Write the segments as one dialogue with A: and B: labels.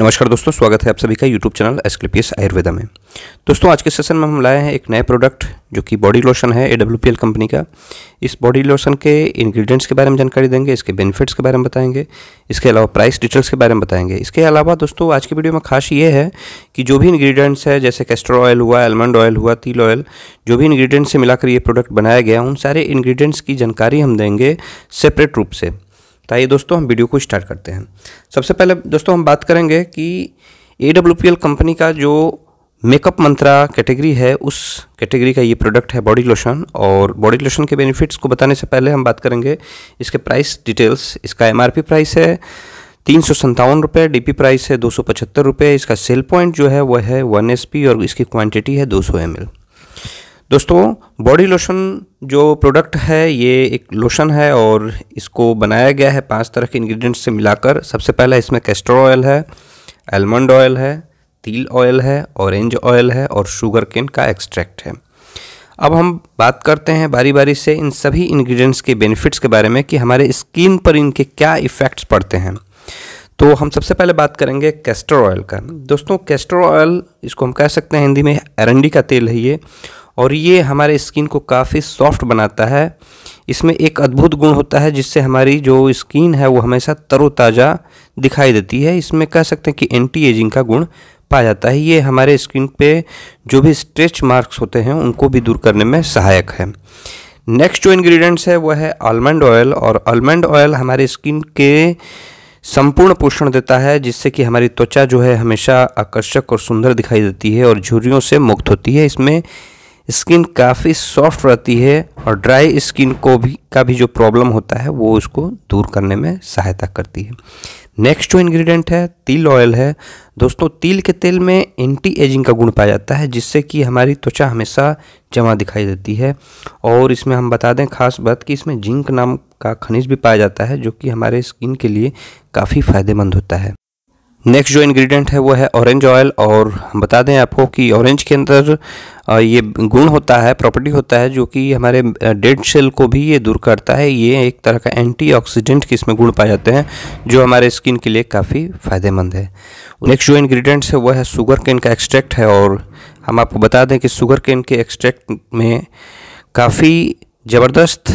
A: नमस्कार दोस्तों स्वागत है आप सभी का यूट्यूब चैनल एसक्लिपियस आयुर्वेदा में दोस्तों आज के सेशन में हम लाए हैं एक नए प्रोडक्ट जो कि बॉडी लोशन है ए कंपनी का इस बॉडी लोशन के इंग्रेडिएंट्स के बारे में जानकारी देंगे इसके बेनिफिट्स के बारे में बताएंगे इसके अलावा प्राइस डिटेल्स के बारे में बताएंगे इसके अलावा दोस्तों आज की वीडियो में खास ये है कि जो भी इंग्रेडिएंट्स है जैसे कैस्टर ऑयल हुआ एलमंड ऑयल हुआ तिल ऑयल जो भी इंग्रेडिएंट्स से मिलाकर ये प्रोडक्ट बनाया गया उन सारे इंग्रेडिएंट्स की जानकारी हम देंगे सेपरेट रूप से तो आइए दोस्तों हम वीडियो को स्टार्ट करते हैं सबसे पहले दोस्तों हम बात करेंगे कि ए कंपनी का जो मेकअप मंत्रा कैटेगरी है उस कैटेगरी का ये प्रोडक्ट है बॉडी लोशन और बॉडी लोशन के बेनिफिट्स को बताने से पहले हम बात करेंगे इसके प्राइस डिटेल्स इसका पी प्राइस है तीन सौ संतावन रुपये डी प्राइस है दो सौ पचहत्तर रुपये इसका सेल पॉइंट जो है वह है वन एस और इसकी क्वांटिटी है दो सौ एम दोस्तों बॉडी लोशन जो प्रोडक्ट है ये एक लोशन है और इसको बनाया गया है पांच तरह के इंग्रेडिएंट्स से मिलाकर सबसे पहला इसमें कैस्टर ऑयल है एलमंड ऑयल है तिल ऑयल है ऑरेंज ऑयल है और शुगर केन का एक्सट्रैक्ट है अब हम बात करते हैं बारी बारी से इन सभी इंग्रेडिएंट्स के बेनिफिट्स के बारे में कि हमारे स्किन पर इनके क्या इफ़ेक्ट्स पड़ते हैं तो हम सबसे पहले बात करेंगे कैस्टर ऑयल का दोस्तों कैस्टर ऑयल इसको हम कह सकते हैं हिंदी में एरंडी का तेल है ये और ये हमारे स्किन को काफ़ी सॉफ्ट बनाता है इसमें एक अद्भुत गुण होता है जिससे हमारी जो स्किन है वो हमेशा तरोताज़ा दिखाई देती है इसमें कह सकते हैं कि एंटी एजिंग का गुण पाया जाता है ये हमारे स्किन पे जो भी स्ट्रेच मार्क्स होते हैं उनको भी दूर करने में सहायक है नेक्स्ट जो इन्ग्रीडियंट्स है वह है आलमंड ऑयल और आलमंड ऑयल हमारे स्किन के संपूर्ण पोषण देता है जिससे कि हमारी त्वचा जो है हमेशा आकर्षक और सुंदर दिखाई देती है और झुर्रियों से मुक्त होती है इसमें स्किन काफ़ी सॉफ्ट रहती है और ड्राई स्किन को भी का भी जो प्रॉब्लम होता है वो उसको दूर करने में सहायता करती है नेक्स्ट जो इंग्रेडिएंट है तिल ऑयल है दोस्तों तिल के तेल में एंटी एजिंग का गुण पाया जाता है जिससे कि हमारी त्वचा हमेशा जमा दिखाई देती है और इसमें हम बता दें खास बात कि इसमें जिंक नाम का खनिज भी पाया जाता है जो कि हमारे स्किन के लिए काफ़ी फायदेमंद होता है नेक्स्ट जो इंग्रेडिएंट है वो है ऑरेंज ऑयल और हम बता दें आपको कि ऑरेंज के अंदर ये गुण होता है प्रॉपर्टी होता है जो कि हमारे डेड सेल को भी ये दूर करता है ये एक तरह का एंटीऑक्सीडेंट के इसमें गुण पाए जाते हैं जो हमारे स्किन के लिए काफ़ी फ़ायदेमंद है नेक्स्ट जो इंग्रेडिएंट्स है वह है शुगर केन का एक्सट्रैक्ट है और हम आपको बता दें कि शुगर केन के एक्सट्रैक्ट में काफ़ी ज़बरदस्त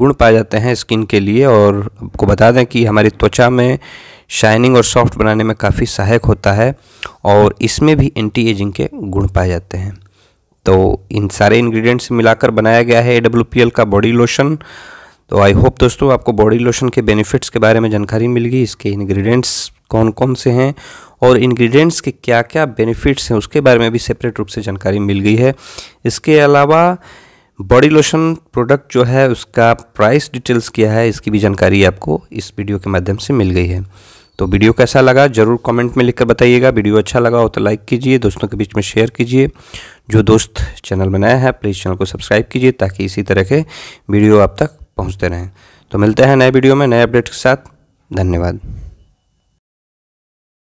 A: गुण पाए जाते हैं स्किन के लिए और आपको बता दें कि हमारी त्वचा में शाइनिंग और सॉफ्ट बनाने में काफ़ी सहायक होता है और इसमें भी एंटी एजिंग के गुण पाए जाते हैं तो इन सारे इंग्रेडिएंट्स मिलाकर बनाया गया है ए पी एल का बॉडी लोशन तो आई होप दोस्तों आपको बॉडी लोशन के बेनिफिट्स के बारे में जानकारी मिल गई इसके इंग्रेडिएंट्स कौन कौन से हैं और इंग्रेडिएंट्स के क्या क्या बेनिफिट्स हैं उसके बारे में भी सेपरेट रूप से जानकारी मिल गई है इसके अलावा बॉडी लोशन प्रोडक्ट जो है उसका प्राइस डिटेल्स क्या है इसकी भी जानकारी आपको इस वीडियो के माध्यम से मिल गई है तो वीडियो कैसा लगा ज़रूर कमेंट में लिखकर बताइएगा वीडियो अच्छा लगा हो तो लाइक कीजिए दोस्तों के बीच में शेयर कीजिए जो दोस्त चैनल में नया है प्लीज़ चैनल को सब्सक्राइब कीजिए ताकि इसी तरह के वीडियो आप तक पहुँचते रहें तो मिलते हैं नए वीडियो में नए अपडेट के साथ धन्यवाद